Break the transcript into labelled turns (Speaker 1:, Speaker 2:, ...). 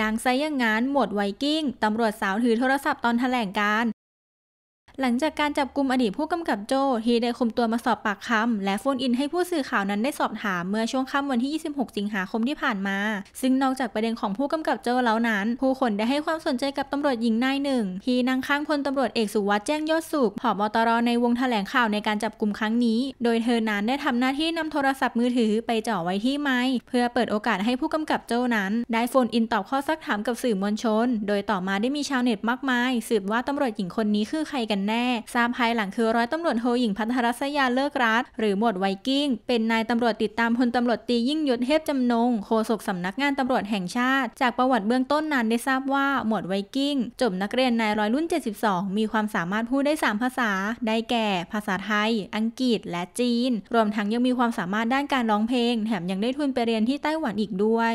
Speaker 1: ดังไซยังงาน หมวดไวกิ้ง ตำรวจสาวถือโทรศัพท์ตอนแถลงการหลังจากการจับกลุ่มอดีตผู้กำกับโจ ที่ได้คุมตัวมาสอบปากคำและโฟนอินให้ผู้สื่อข่าวนั้นได้สอบถามเมื่อช่วงค่ำวันที่ 26 สิงหาคมที่ผ่านมา ซึ่งนอกจากประเด็นของผู้กำกับโจแล้วนั้น ผู้คนได้ให้ความสนใจกับตำรวจหญิงนายหนึ่ง ที่นั่งข้างพลตำรวจเอกสุวัสด์แจ้งยอดสุขผอบตรในวงแถลงข่าวในการจับกลุ่มครั้งนี้ โดยเธอนั้นได้ทำหน้าที่นำโทรศัพท์มือถือไปจ่อไว้ที่ไม้เพื่อเปิดโอกาสให้ผู้กำกับโจนั้น ได้โฟนอินตอบข้อซักถามกับสื่อมวลชน โดยต่อมาได้มีชาวเน็ตมากมายสืบว่าตำรวจหญิงคนนี้คือใครกันแน่ทราบภายหลังคือร้อยตำรวจโทหญิงพัทรศยาเลิกรัฐหรือหมวดไวกิ้ง เป็นนายตำรวจติดตามพลตำรวจตียิ่งยศเทพจำนงโฆษกสำนักงานตำรวจแห่งชาติ จากประวัติเบื้องต้นนั้นได้ทราบว่าหมวดไวกิ้ง จบนักเรียนนายร้อยรุ่น 72 มีความสามารถพูดได้ 3 ภาษา ได้แก่ ภาษาไทย อังกฤษและจีน รวมทั้งยังมีความสามารถด้านการร้องเพลงแถมยังได้ทุนไปเรียนที่ไต้หวันอีกด้วย